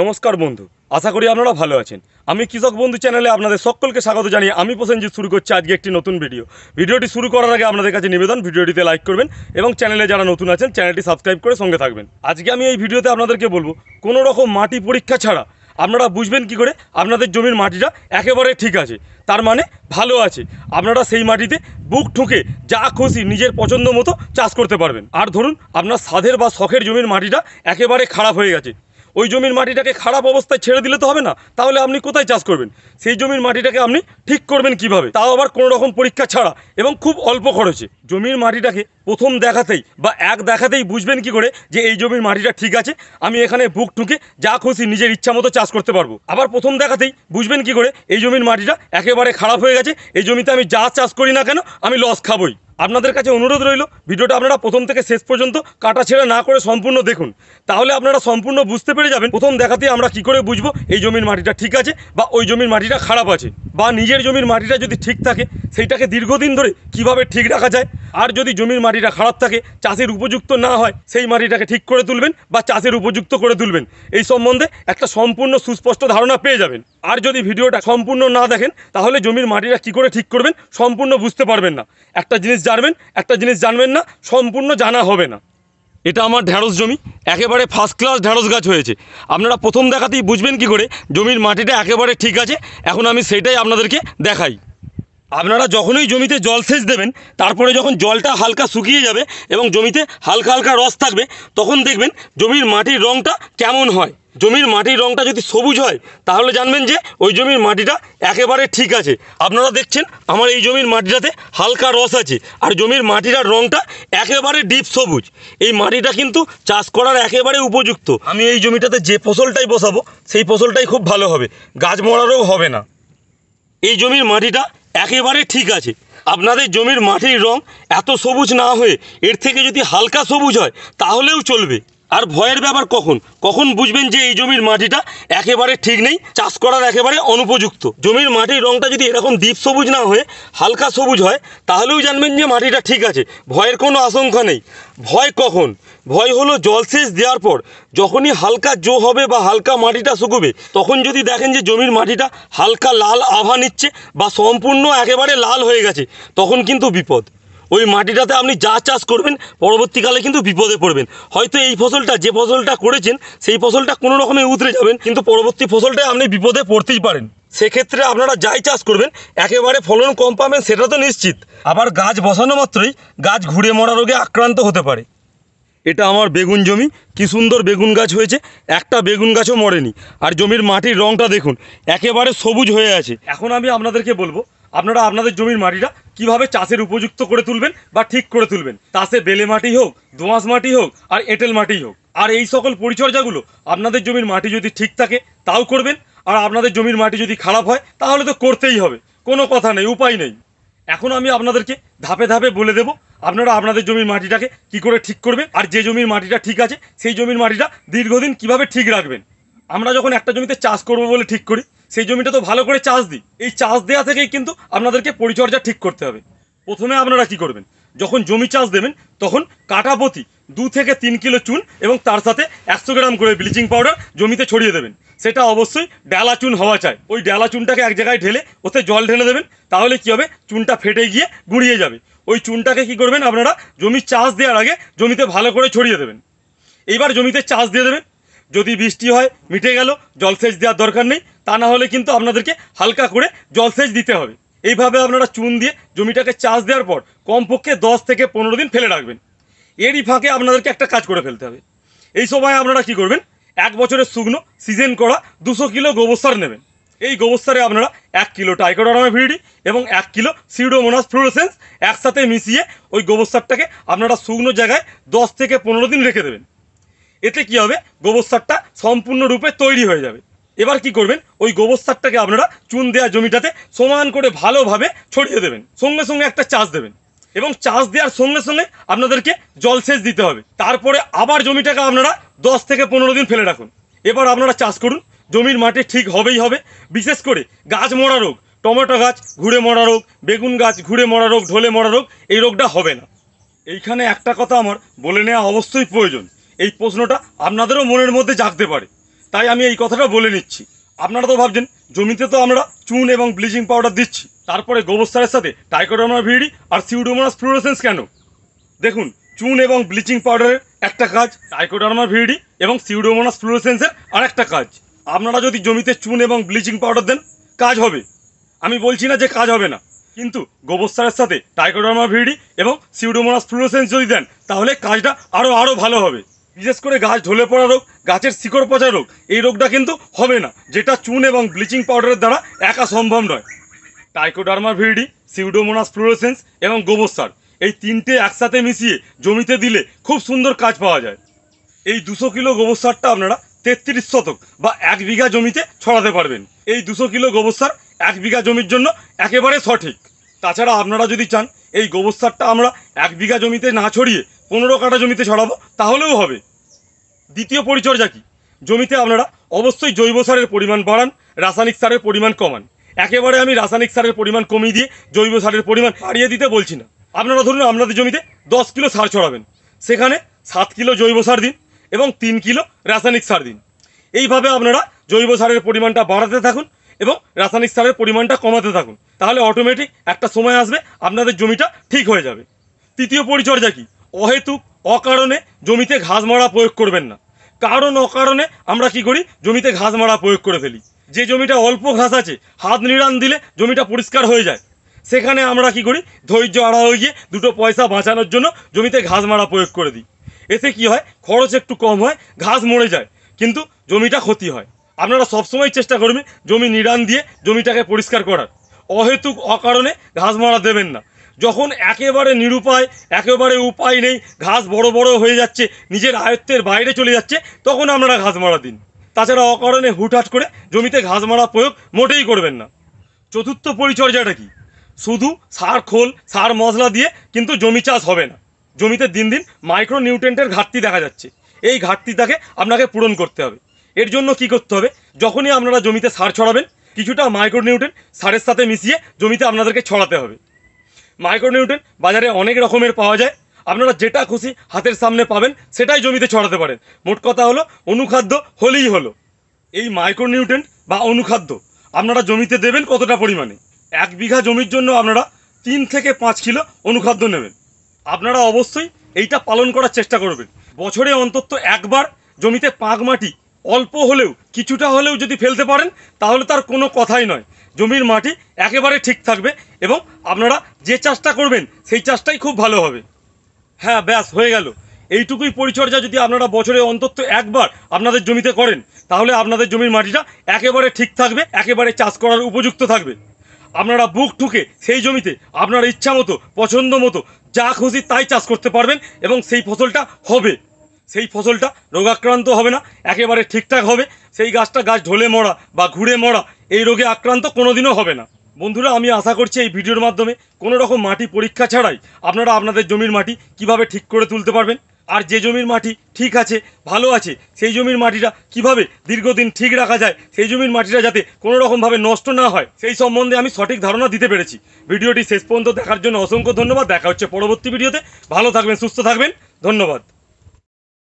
নমস্কার বন্ধু আশা করি আপনারা ভালো আছেন আমি কৃষক বন্ধু চ্যানেলে আপনাদের সকলকে স্বাগত জানিয়ে আমি প্রসেনজিৎ শুরু করছি আজকে একটি নতুন ভিডিও ভিডিওটি শুরু করার আগে আপনাদের কাছে নিবেদন ভিডিওটিতে লাইক করবেন এবং চ্যানেলে যারা নতুন আছেন চ্যানেলটি সাবস্ক্রাইব করে সঙ্গে থাকবেন আজকে আমি এই ভিডিওতে আপনাদেরকে বলবো কোনো রকম মাটি পরীক্ষা ছাড়া আপনারা বুঝবেন কি করে আপনাদের জমির মাটিটা একেবারে ঠিক আছে তার মানে ভালো আছে আপনারা সেই মাটিতে বুক ঠুকে যা খুশি নিজের পছন্দ মতো চাষ করতে পারবেন আর ধরুন আপনার সাধের বা শখের জমির মাটিটা একেবারে খারাপ হয়ে গেছে ওই জমির মাটিটাকে খারাপ অবস্থায় ছেড়ে দিলে তো হবে না তাহলে আপনি কোথায় চাষ করবেন সেই জমির মাটিটাকে আপনি ঠিক করবেন কিভাবে তাও আবার কোনো রকম পরীক্ষা ছাড়া এবং খুব অল্প খরচে জমির মাটিটাকে প্রথম দেখাতেই বা এক দেখাতেই বুঝবেন কি করে যে এই জমির মাটিটা ঠিক আছে আমি এখানে বুক ঠুকে যা খুশি নিজের ইচ্ছা মতো চাষ করতে পারবো আবার প্রথম দেখাতেই বুঝবেন কি করে এই জমির মাটিটা একেবারে খারাপ হয়ে গেছে এই জমিতে আমি যা চাষ করি না কেন আমি লস খাবই আপনাদের কাছে অনুরোধ রইল ভিডিওটা আপনারা প্রথম থেকে শেষ পর্যন্ত কাটা ছেড়া না করে সম্পূর্ণ দেখুন তাহলে আপনারা সম্পূর্ণ বুঝতে পেরে যাবেন প্রথম দেখাতে আমরা কি করে বুঝবো এই জমির মাটিটা ঠিক আছে বা ওই জমির মাটিটা খারাপ আছে বা নিজের জমির মাটিটা যদি ঠিক থাকে সেইটাকে দীর্ঘদিন ধরে কিভাবে ঠিক রাখা যায় আর যদি জমির মাটিটা খারাপ থাকে চাষের উপযুক্ত না হয় সেই মাটিটাকে ঠিক করে তুলবেন বা চাষের উপযুক্ত করে তুলবেন এই সম্বন্ধে একটা সম্পূর্ণ সুস্পষ্ট ধারণা পেয়ে যাবেন আর যদি ভিডিওটা সম্পূর্ণ না দেখেন তাহলে জমির মাটিটা কি করে ঠিক করবেন সম্পূর্ণ বুঝতে পারবেন না একটা জিনিস জানবেন একটা জিনিস জানবেন না সম্পূর্ণ জানা হবে না এটা আমার ঢ্যাঁড়স জমি একেবারে ফার্স্ট ক্লাস ঢ্যাঁড়স গাছ হয়েছে আপনারা প্রথম দেখাতেই বুঝবেন কি করে জমির মাটিটা একেবারে ঠিক আছে এখন আমি সেটাই আপনাদেরকে দেখাই আপনারা যখনই জমিতে জল সেচ দেবেন তারপরে যখন জলটা হালকা শুকিয়ে যাবে এবং জমিতে হালকা হালকা রস থাকবে তখন দেখবেন জমির মাটির রঙটা কেমন হয় জমির মাটির রঙটা যদি সবুজ হয় তাহলে জানবেন যে ওই জমির মাটিটা একেবারে ঠিক আছে আপনারা দেখছেন আমার এই জমির মাটিটাতে হালকা রস আছে আর জমির মাটিটার রঙটা একেবারে ডিপ সবুজ এই মাটিটা কিন্তু চাষ করার একেবারে উপযুক্ত আমি এই জমিটাতে যে ফসলটাই বসাবো সেই ফসলটাই খুব ভালো হবে গাছ মরারও হবে না এই জমির মাটিটা একেবারে ঠিক আছে আপনাদের জমির মাটির রং এত সবুজ না হয়ে এর থেকে যদি হালকা সবুজ হয় তাহলেও চলবে আর ভয়ের ব্যাপার কখন কখন বুঝবেন যে এই জমির মাটিটা একেবারে ঠিক নেই চাষ করার একেবারে অনুপযুক্ত জমির মাটির রঙটা যদি এরকম দ্বীপ সবুজ না হয়ে হালকা সবুজ হয় তাহলেও জানবেন যে মাটিটা ঠিক আছে ভয়ের কোনো আশঙ্কা নেই ভয় কখন ভয় হলো জলসেচ দেওয়ার পর যখনই হালকা জো হবে বা হালকা মাটিটা শুকুবে তখন যদি দেখেন যে জমির মাটিটা হালকা লাল আভা নিচ্ছে বা সম্পূর্ণ একেবারে লাল হয়ে গেছে তখন কিন্তু বিপদ ওই মাটিটাতে আপনি যা চাষ করবেন পরবর্তীকালে কিন্তু বিপদে পড়বেন হয়তো এই ফসলটা যে ফসলটা করেছেন সেই ফসলটা কোনো রকমে উতরে যাবেন কিন্তু পরবর্তী ফসলটা আপনি বিপদে পড়তেই পারেন সেক্ষেত্রে আপনারা যাই চাষ করবেন একেবারে ফলন কম পাবেন সেটা তো নিশ্চিত আবার গাছ বসানো মাত্রই গাছ ঘুরে মরা রোগে আক্রান্ত হতে পারে এটা আমার বেগুন জমি কি সুন্দর বেগুন গাছ হয়েছে একটা বেগুন গাছও মরেনি আর জমির মাটির রংটা দেখুন একেবারে সবুজ হয়ে আছে এখন আমি আপনাদেরকে বলবো আপনারা আপনাদের জমির মাটিটা কিভাবে চাষের উপযুক্ত করে তুলবেন বা ঠিক করে তুলবেন তাসে বেলে মাটি হোক দোঁয়াশ মাটি হোক আর এঁটেল মাটি হোক আর এই সকল পরিচর্যাগুলো আপনাদের জমির মাটি যদি ঠিক থাকে তাও করবেন আর আপনাদের জমির মাটি যদি খারাপ হয় তাহলে তো করতেই হবে কোনো কথা নেই উপায় নেই এখন আমি আপনাদেরকে ধাপে ধাপে বলে দেব আপনারা আপনাদের জমির মাটিটাকে কি করে ঠিক করবেন আর যে জমির মাটিটা ঠিক আছে সেই জমির মাটিটা দীর্ঘদিন কিভাবে ঠিক রাখবেন আমরা যখন একটা জমিতে চাষ করব বলে ঠিক করি সেই জমিটা তো ভালো করে চাষ দিই এই চাষ দেওয়া থেকেই কিন্তু আপনাদেরকে পরিচর্যা ঠিক করতে হবে প্রথমে আপনারা কি করবেন যখন জমি চাষ দেবেন তখন কাটা প্রতি দু থেকে তিন কিলো চুন এবং তার সাথে একশো গ্রাম করে ব্লিচিং পাউডার জমিতে ছড়িয়ে দেবেন সেটা অবশ্যই ডালা চুন হওয়া চাই ওই ডালা চুনটাকে এক জায়গায় ঢেলে ওতে জল ঢেলে দেবেন তাহলে কি হবে চুনটা ফেটে গিয়ে গুঁড়িয়ে যাবে ওই চুনটাকে কি করবেন আপনারা জমি চাষ দেওয়ার আগে জমিতে ভালো করে ছড়িয়ে দেবেন এইবার জমিতে চাষ দিয়ে দেবেন যদি বৃষ্টি হয় মিটে গেল জলসেচ দেওয়ার দরকার নেই তা না হলে কিন্তু আপনাদেরকে হালকা করে জলসেচ দিতে হবে এইভাবে আপনারা চুন দিয়ে জমিটাকে চাষ দেওয়ার পর কমপক্ষে দশ থেকে পনেরো দিন ফেলে রাখবেন এরই ফাঁকে আপনাদেরকে একটা কাজ করে ফেলতে হবে এই সময় আপনারা কি করবেন এক বছরের শুকনো সিজন করা দুশো কিলো গোবর সার নেবেন এই গোবর সারে আপনারা এক কিলো টাইকোডারামে ভিডি এবং এক কিলো সিউডোমোনাস ফ্লোরোসেন্স একসাথে মিশিয়ে ওই গোবর সারটাকে আপনারা শুকনো জায়গায় দশ থেকে পনেরো দিন রেখে দেবেন এতে কি হবে গোবর সারটা সম্পূর্ণরূপে তৈরি হয়ে যাবে এবার কি করবেন ওই গোবর সারটাকে আপনারা চুন দেওয়া জমিটাতে সমান করে ভালোভাবে ছড়িয়ে দেবেন সঙ্গে সঙ্গে একটা চাষ দেবেন এবং চাষ দেওয়ার সঙ্গে সঙ্গে আপনাদেরকে জলসেচ দিতে হবে তারপরে আবার জমিটাকে আপনারা দশ থেকে পনেরো দিন ফেলে রাখুন এবার আপনারা চাষ করুন জমির মাটি ঠিক হবেই হবে বিশেষ করে গাছ মরা রোগ টমেটো গাছ ঘুরে মরা রোগ বেগুন গাছ ঘুরে মরা রোগ ঢোলে মরা রোগ এই রোগটা হবে না এইখানে একটা কথা আমার বলে নেওয়া অবশ্যই প্রয়োজন এই প্রশ্নটা আপনাদেরও মনের মধ্যে জাগতে পারে তাই আমি এই কথাটা বলে নিচ্ছি আপনারা তো ভাবছেন জমিতে তো আমরা চুন এবং ব্লিচিং পাউডার দিচ্ছি তারপরে গোবর সারের সাথে টাইকোডোমা ভিড়ি আর সিউডোমোনাস ফ্লুরোসেন্স কেন দেখুন চুন এবং ব্লিচিং পাউডারের একটা কাজ টাইকোডার্মা ভিডি এবং সিউডোমোনাস ফ্লুরোসেন্সের আর একটা কাজ আপনারা যদি জমিতে চুন এবং ব্লিচিং পাউডার দেন কাজ হবে আমি বলছি না যে কাজ হবে না কিন্তু গোবর সারের সাথে টাইকোডার্মা ভিডি এবং সিউডোমোনাস ফ্লুরোসেন্স যদি দেন তাহলে কাজটা আরও আরও ভালো হবে বিশেষ করে গাছ ঢলে পড়া রোগ গাছের শিকড় পচা রোগ এই রোগটা কিন্তু হবে না যেটা চুন এবং ব্লিচিং পাউডারের দ্বারা একা সম্ভব নয় টাইকোডার্মা ভিডি সিউডোমোনাস ফ্লুরোসেন্স এবং গোবর সার এই তিনটে একসাথে মিশিয়ে জমিতে দিলে খুব সুন্দর কাজ পাওয়া যায় এই দুশো কিলো গোবর সারটা আপনারা তেত্রিশ শতক বা এক বিঘা জমিতে ছড়াতে পারবেন এই দুশো কিলো গোবর সার এক বিঘা জমির জন্য একেবারে সঠিক তাছাড়া আপনারা যদি চান এই গোবর সারটা আমরা এক বিঘা জমিতে না ছড়িয়ে পনেরো কাটা জমিতে ছড়াবো তাহলেও হবে দ্বিতীয় পরিচর্যা কি জমিতে আপনারা অবশ্যই জৈব সারের পরিমাণ বাড়ান রাসায়নিক সারের পরিমাণ কমান একেবারে আমি রাসায়নিক সারের পরিমাণ কমিয়ে দিয়ে জৈব সারের পরিমাণ বাড়িয়ে দিতে বলছি না আপনারা ধরুন আপনাদের জমিতে দশ কিলো সার ছড়াবেন সেখানে সাত কিলো জৈব সার দিন এবং তিন কিলো রাসায়নিক সার দিন এইভাবে আপনারা জৈব সারের পরিমাণটা বাড়াতে থাকুন এবং রাসায়নিক সারের পরিমাণটা কমাতে থাকুন তাহলে অটোমেটিক একটা সময় আসবে আপনাদের জমিটা ঠিক হয়ে যাবে তৃতীয় পরিচর্যা কি অহেতুক অকারণে জমিতে ঘাস মারা প্রয়োগ করবেন না কারণ অকারণে আমরা কি করি জমিতে ঘাস মারা প্রয়োগ করে ফেলি যে জমিটা অল্প ঘাস আছে হাত নিড়ান দিলে জমিটা পরিষ্কার হয়ে যায় সেখানে আমরা কি করি ধৈর্য আড়া হয়ে গিয়ে দুটো পয়সা বাঁচানোর জন্য জমিতে ঘাস মারা প্রয়োগ করে দিই এতে কি হয় খরচ একটু কম হয় ঘাস মরে যায় কিন্তু জমিটা ক্ষতি হয় আপনারা সবসময় চেষ্টা করবেন জমি নিড়ান দিয়ে জমিটাকে পরিষ্কার করার অহেতুক অকারণে ঘাস মারা দেবেন না যখন একেবারে নিরুপায় একেবারে উপায় নেই ঘাস বড় বড় হয়ে যাচ্ছে নিজের আয়ত্তের বাইরে চলে যাচ্ছে তখন আপনারা ঘাস মারা দিন তাছাড়া অকারণে হুটহাট করে জমিতে ঘাস মারা প্রয়োগ মোটেই করবেন না চতুর্থ পরিচর্যাটা কি শুধু সার খোল সার মশলা দিয়ে কিন্তু জমি চাষ হবে না জমিতে দিন দিন মাইক্রো নিউট্রেন্টের ঘাটতি দেখা যাচ্ছে এই ঘাটতিটাকে আপনাকে পূরণ করতে হবে এর জন্য কি করতে হবে যখনই আপনারা জমিতে সার ছড়াবেন কিছুটা মাইক্রো নিউট্রেন্ট সারের সাথে মিশিয়ে জমিতে আপনাদেরকে ছড়াতে হবে মাইক্রোনিউট্রেন বাজারে অনেক রকমের পাওয়া যায় আপনারা যেটা খুশি হাতের সামনে পাবেন সেটাই জমিতে ছড়াতে পারেন মোট কথা হলো অনুখাদ্য হলেই হলো এই নিউট্রেন বা অনুখাদ্য আপনারা জমিতে দেবেন কতটা পরিমাণে এক বিঘা জমির জন্য আপনারা তিন থেকে পাঁচ কিলো অনুখাদ্য নেবেন আপনারা অবশ্যই এইটা পালন করার চেষ্টা করবেন বছরে অন্তত একবার জমিতে পাঁক মাটি অল্প হলেও কিছুটা হলেও যদি ফেলতে পারেন তাহলে তার কোনো কথাই নয় জমির মাটি একেবারে ঠিক থাকবে এবং আপনারা যে চাষটা করবেন সেই চাষটাই খুব ভালো হবে হ্যাঁ ব্যাস হয়ে গেল এইটুকুই পরিচর্যা যদি আপনারা বছরে অন্তত একবার আপনাদের জমিতে করেন তাহলে আপনাদের জমির মাটিটা একেবারে ঠিক থাকবে একেবারে চাষ করার উপযুক্ত থাকবে আপনারা বুক ঠুকে সেই জমিতে আপনার ইচ্ছা মতো পছন্দ মতো যা খুশি তাই চাষ করতে পারবেন এবং সেই ফসলটা হবে সেই ফসলটা রোগাক্রান্ত হবে না একেবারে ঠিকঠাক হবে সেই গাছটা গাছ ঢলে মরা বা ঘুরে মরা এই রোগে আক্রান্ত কোনোদিনও হবে না বন্ধুরা আমি আশা করছি এই ভিডিওর মাধ্যমে কোনো রকম মাটি পরীক্ষা ছাড়াই আপনারা আপনাদের জমির মাটি কিভাবে ঠিক করে তুলতে পারবেন আর যে জমির মাটি ঠিক আছে ভালো আছে সেই জমির মাটিটা কিভাবে দীর্ঘদিন ঠিক রাখা যায় সেই জমির মাটিটা যাতে কোনো রকমভাবে নষ্ট না হয় সেই সম্বন্ধে আমি সঠিক ধারণা দিতে পেরেছি ভিডিওটি শেষ পর্যন্ত দেখার জন্য অসংখ্য ধন্যবাদ দেখা হচ্ছে পরবর্তী ভিডিওতে ভালো থাকবেন সুস্থ থাকবেন ধন্যবাদ